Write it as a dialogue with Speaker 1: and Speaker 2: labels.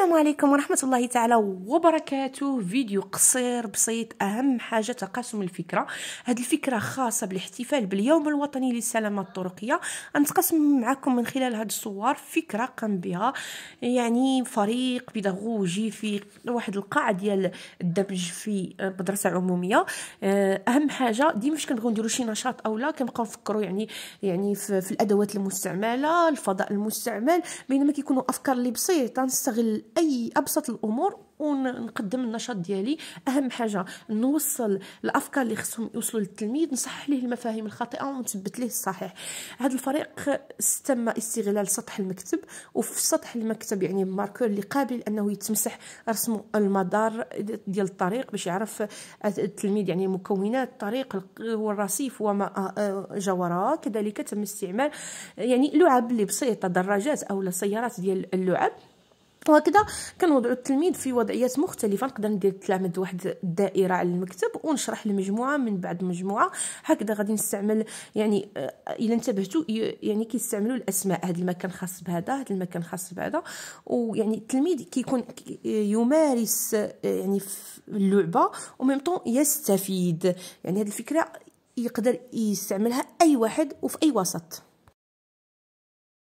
Speaker 1: السلام عليكم ورحمة الله تعالى وبركاته فيديو قصير بسيط أهم حاجة تقاسم الفكرة هاد الفكرة خاصة بالاحتفال باليوم الوطني للسلامة الطرقية نتقاسم معكم من خلال هاد الصور فكرة قام بها يعني فريق بيداغوجي في واحد القاع ديال الدمج في مدرسة عمومية آه، أهم حاجة ديما فاش كنبغيو نديرو شي نشاط أو لا كنبقاو نفكرو يعني يعني في, في الأدوات المستعملة الفضاء المستعمل بينما كيكونوا أفكار اللي بسيطة نستغل اي ابسط الامور ونقدم النشاط ديالي اهم حاجه نوصل الافكار اللي خصهم يوصلوا للتلميذ نصحح ليه المفاهيم الخاطئه ونثبت ليه الصحيح هذا الفريق تم استغلال سطح المكتب وفي سطح المكتب يعني ماركور اللي قابل انه يتمسح رسم المدار ديال الطريق باش يعرف التلميذ يعني مكونات الطريق والرصيف وما آه، آه، جوارها كذلك تم استعمال يعني لعب اللي بسيطه دراجات او سيارات ديال اللعب وهكذا كنوضعوا التلميذ في وضعيات مختلفه نقدر ندير التلاميذ واحد الدائره على المكتب ونشرح لمجموعه من بعد مجموعه هكذا غادي نستعمل يعني آه، الا انتبهتوا يعني كيستعملوا الاسماء هذا المكان خاص بهذا هذا المكان خاص بهذا ويعني التلميذ كيكون يمارس آه، يعني اللعبه وميم طون يستفيد يعني هذه الفكره يقدر يستعملها اي واحد وفي اي وسط